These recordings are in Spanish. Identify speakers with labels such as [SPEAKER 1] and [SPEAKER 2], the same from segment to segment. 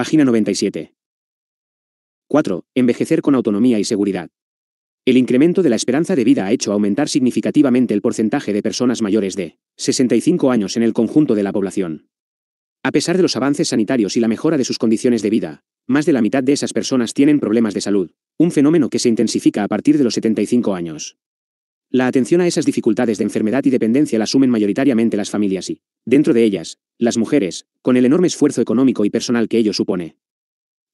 [SPEAKER 1] Página 97. 4. Envejecer con autonomía y seguridad. El incremento de la esperanza de vida ha hecho aumentar significativamente el porcentaje de personas mayores de 65 años en el conjunto de la población. A pesar de los avances sanitarios y la mejora de sus condiciones de vida, más de la mitad de esas personas tienen problemas de salud, un fenómeno que se intensifica a partir de los 75 años. La atención a esas dificultades de enfermedad y dependencia la asumen mayoritariamente las familias y, dentro de ellas, las mujeres, con el enorme esfuerzo económico y personal que ello supone.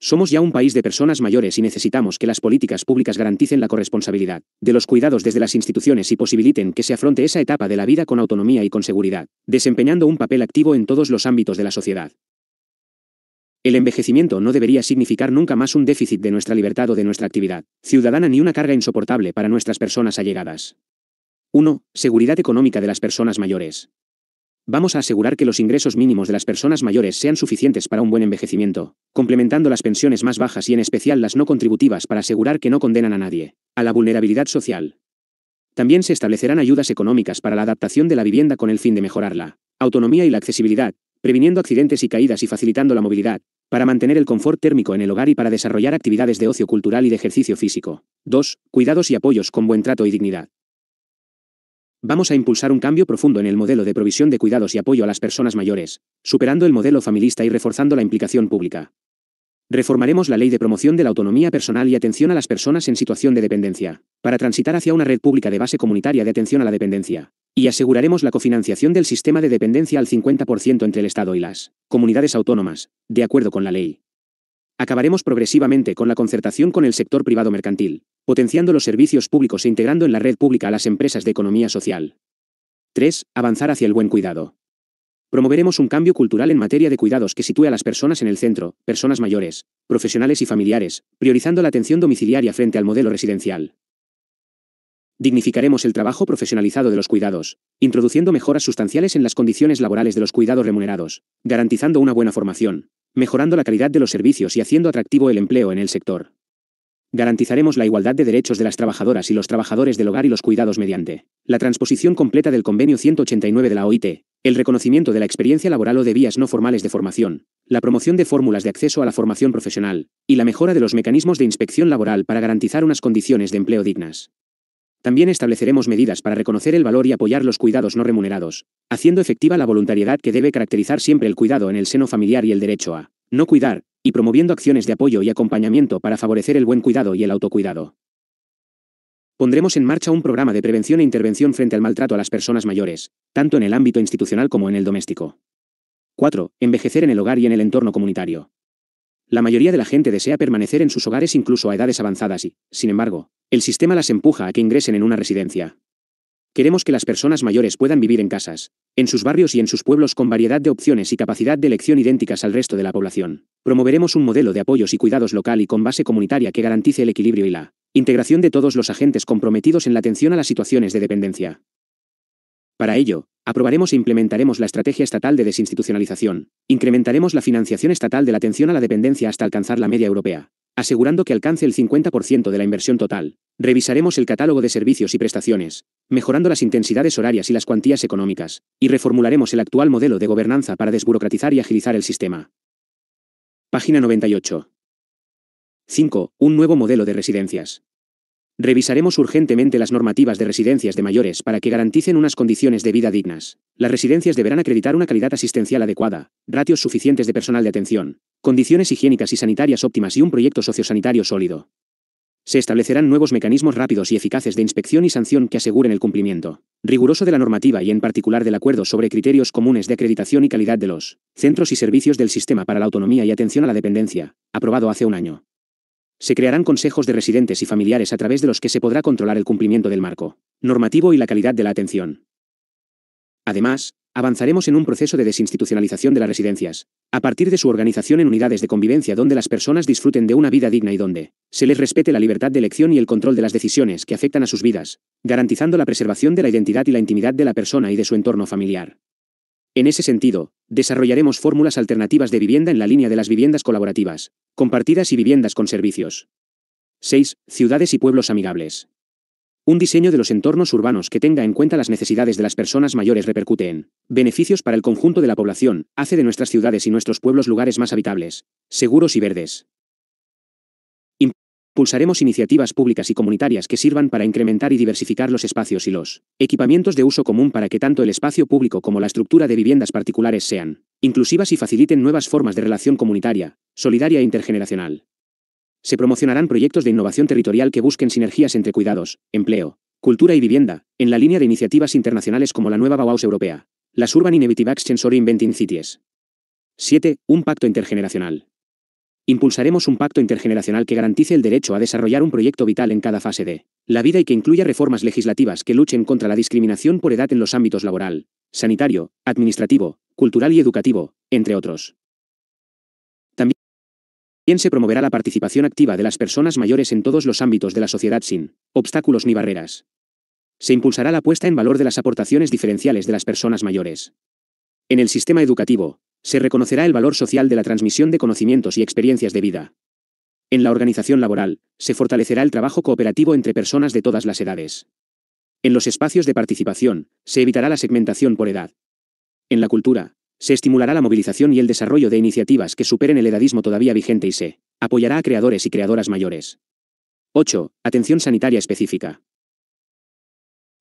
[SPEAKER 1] Somos ya un país de personas mayores y necesitamos que las políticas públicas garanticen la corresponsabilidad de los cuidados desde las instituciones y posibiliten que se afronte esa etapa de la vida con autonomía y con seguridad, desempeñando un papel activo en todos los ámbitos de la sociedad. El envejecimiento no debería significar nunca más un déficit de nuestra libertad o de nuestra actividad ciudadana ni una carga insoportable para nuestras personas allegadas. 1. Seguridad económica de las personas mayores. Vamos a asegurar que los ingresos mínimos de las personas mayores sean suficientes para un buen envejecimiento, complementando las pensiones más bajas y en especial las no contributivas para asegurar que no condenan a nadie a la vulnerabilidad social. También se establecerán ayudas económicas para la adaptación de la vivienda con el fin de mejorarla, autonomía y la accesibilidad, previniendo accidentes y caídas y facilitando la movilidad, para mantener el confort térmico en el hogar y para desarrollar actividades de ocio cultural y de ejercicio físico. 2. Cuidados y apoyos con buen trato y dignidad. Vamos a impulsar un cambio profundo en el modelo de provisión de cuidados y apoyo a las personas mayores, superando el modelo familista y reforzando la implicación pública. Reformaremos la ley de promoción de la autonomía personal y atención a las personas en situación de dependencia, para transitar hacia una red pública de base comunitaria de atención a la dependencia, y aseguraremos la cofinanciación del sistema de dependencia al 50% entre el Estado y las comunidades autónomas, de acuerdo con la ley. Acabaremos progresivamente con la concertación con el sector privado mercantil, potenciando los servicios públicos e integrando en la red pública a las empresas de economía social. 3. Avanzar hacia el buen cuidado. Promoveremos un cambio cultural en materia de cuidados que sitúe a las personas en el centro, personas mayores, profesionales y familiares, priorizando la atención domiciliaria frente al modelo residencial. Dignificaremos el trabajo profesionalizado de los cuidados, introduciendo mejoras sustanciales en las condiciones laborales de los cuidados remunerados, garantizando una buena formación, mejorando la calidad de los servicios y haciendo atractivo el empleo en el sector. Garantizaremos la igualdad de derechos de las trabajadoras y los trabajadores del hogar y los cuidados mediante la transposición completa del convenio 189 de la OIT, el reconocimiento de la experiencia laboral o de vías no formales de formación, la promoción de fórmulas de acceso a la formación profesional, y la mejora de los mecanismos de inspección laboral para garantizar unas condiciones de empleo dignas. También estableceremos medidas para reconocer el valor y apoyar los cuidados no remunerados, haciendo efectiva la voluntariedad que debe caracterizar siempre el cuidado en el seno familiar y el derecho a no cuidar, y promoviendo acciones de apoyo y acompañamiento para favorecer el buen cuidado y el autocuidado. Pondremos en marcha un programa de prevención e intervención frente al maltrato a las personas mayores, tanto en el ámbito institucional como en el doméstico. 4. Envejecer en el hogar y en el entorno comunitario. La mayoría de la gente desea permanecer en sus hogares incluso a edades avanzadas y, sin embargo, el sistema las empuja a que ingresen en una residencia. Queremos que las personas mayores puedan vivir en casas, en sus barrios y en sus pueblos con variedad de opciones y capacidad de elección idénticas al resto de la población. Promoveremos un modelo de apoyos y cuidados local y con base comunitaria que garantice el equilibrio y la integración de todos los agentes comprometidos en la atención a las situaciones de dependencia. Para ello, aprobaremos e implementaremos la estrategia estatal de desinstitucionalización, incrementaremos la financiación estatal de la atención a la dependencia hasta alcanzar la media europea, asegurando que alcance el 50% de la inversión total, revisaremos el catálogo de servicios y prestaciones, mejorando las intensidades horarias y las cuantías económicas, y reformularemos el actual modelo de gobernanza para desburocratizar y agilizar el sistema. Página 98. 5. Un nuevo modelo de residencias. Revisaremos urgentemente las normativas de residencias de mayores para que garanticen unas condiciones de vida dignas. Las residencias deberán acreditar una calidad asistencial adecuada, ratios suficientes de personal de atención, condiciones higiénicas y sanitarias óptimas y un proyecto sociosanitario sólido. Se establecerán nuevos mecanismos rápidos y eficaces de inspección y sanción que aseguren el cumplimiento riguroso de la normativa y en particular del acuerdo sobre criterios comunes de acreditación y calidad de los centros y servicios del sistema para la autonomía y atención a la dependencia, aprobado hace un año. Se crearán consejos de residentes y familiares a través de los que se podrá controlar el cumplimiento del marco normativo y la calidad de la atención. Además, avanzaremos en un proceso de desinstitucionalización de las residencias, a partir de su organización en unidades de convivencia donde las personas disfruten de una vida digna y donde se les respete la libertad de elección y el control de las decisiones que afectan a sus vidas, garantizando la preservación de la identidad y la intimidad de la persona y de su entorno familiar. En ese sentido, desarrollaremos fórmulas alternativas de vivienda en la línea de las viviendas colaborativas, compartidas y viviendas con servicios. 6. Ciudades y pueblos amigables. Un diseño de los entornos urbanos que tenga en cuenta las necesidades de las personas mayores repercute en beneficios para el conjunto de la población, hace de nuestras ciudades y nuestros pueblos lugares más habitables, seguros y verdes. Pulsaremos iniciativas públicas y comunitarias que sirvan para incrementar y diversificar los espacios y los equipamientos de uso común para que tanto el espacio público como la estructura de viviendas particulares sean inclusivas y faciliten nuevas formas de relación comunitaria, solidaria e intergeneracional. Se promocionarán proyectos de innovación territorial que busquen sinergias entre cuidados, empleo, cultura y vivienda, en la línea de iniciativas internacionales como la nueva Bauhaus Europea, las Urban Innovative Actions Inventing Cities. 7. Un pacto intergeneracional. Impulsaremos un pacto intergeneracional que garantice el derecho a desarrollar un proyecto vital en cada fase de la vida y que incluya reformas legislativas que luchen contra la discriminación por edad en los ámbitos laboral, sanitario, administrativo, cultural y educativo, entre otros. También se promoverá la participación activa de las personas mayores en todos los ámbitos de la sociedad sin obstáculos ni barreras. Se impulsará la puesta en valor de las aportaciones diferenciales de las personas mayores. En el sistema educativo, se reconocerá el valor social de la transmisión de conocimientos y experiencias de vida. En la organización laboral, se fortalecerá el trabajo cooperativo entre personas de todas las edades. En los espacios de participación, se evitará la segmentación por edad. En la cultura, se estimulará la movilización y el desarrollo de iniciativas que superen el edadismo todavía vigente y se apoyará a creadores y creadoras mayores. 8. Atención sanitaria específica.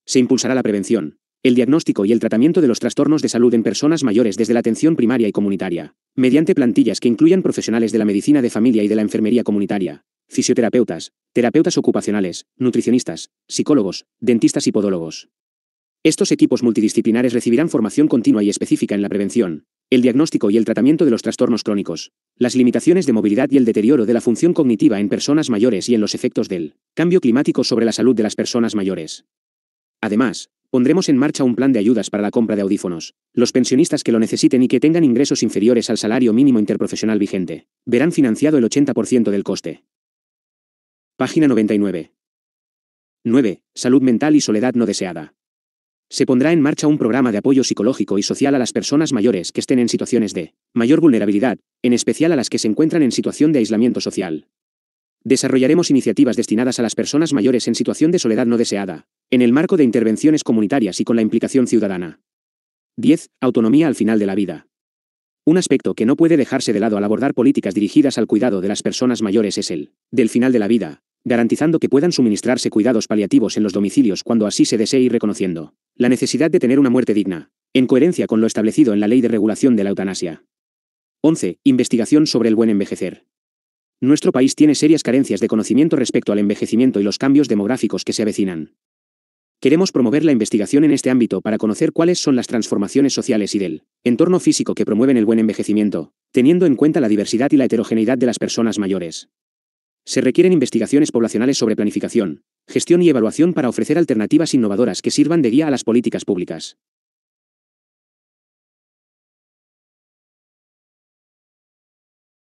[SPEAKER 1] Se impulsará la prevención, el diagnóstico y el tratamiento de los trastornos de salud en personas mayores desde la atención primaria y comunitaria, mediante plantillas que incluyan profesionales de la medicina de familia y de la enfermería comunitaria, fisioterapeutas, terapeutas ocupacionales, nutricionistas, psicólogos, dentistas y podólogos. Estos equipos multidisciplinares recibirán formación continua y específica en la prevención, el diagnóstico y el tratamiento de los trastornos crónicos, las limitaciones de movilidad y el deterioro de la función cognitiva en personas mayores y en los efectos del cambio climático sobre la salud de las personas mayores. Además, Pondremos en marcha un plan de ayudas para la compra de audífonos. Los pensionistas que lo necesiten y que tengan ingresos inferiores al salario mínimo interprofesional vigente, verán financiado el 80% del coste. Página 99. 9. Salud mental y soledad no deseada. Se pondrá en marcha un programa de apoyo psicológico y social a las personas mayores que estén en situaciones de mayor vulnerabilidad, en especial a las que se encuentran en situación de aislamiento social. Desarrollaremos iniciativas destinadas a las personas mayores en situación de soledad no deseada, en el marco de intervenciones comunitarias y con la implicación ciudadana. 10. Autonomía al final de la vida. Un aspecto que no puede dejarse de lado al abordar políticas dirigidas al cuidado de las personas mayores es el del final de la vida, garantizando que puedan suministrarse cuidados paliativos en los domicilios cuando así se desee y reconociendo la necesidad de tener una muerte digna, en coherencia con lo establecido en la Ley de Regulación de la Eutanasia. 11. Investigación sobre el buen envejecer. Nuestro país tiene serias carencias de conocimiento respecto al envejecimiento y los cambios demográficos que se avecinan. Queremos promover la investigación en este ámbito para conocer cuáles son las transformaciones sociales y del entorno físico que promueven el buen envejecimiento, teniendo en cuenta la diversidad y la heterogeneidad de las personas mayores. Se requieren investigaciones poblacionales sobre planificación, gestión y evaluación para ofrecer alternativas innovadoras que sirvan de guía a las políticas públicas.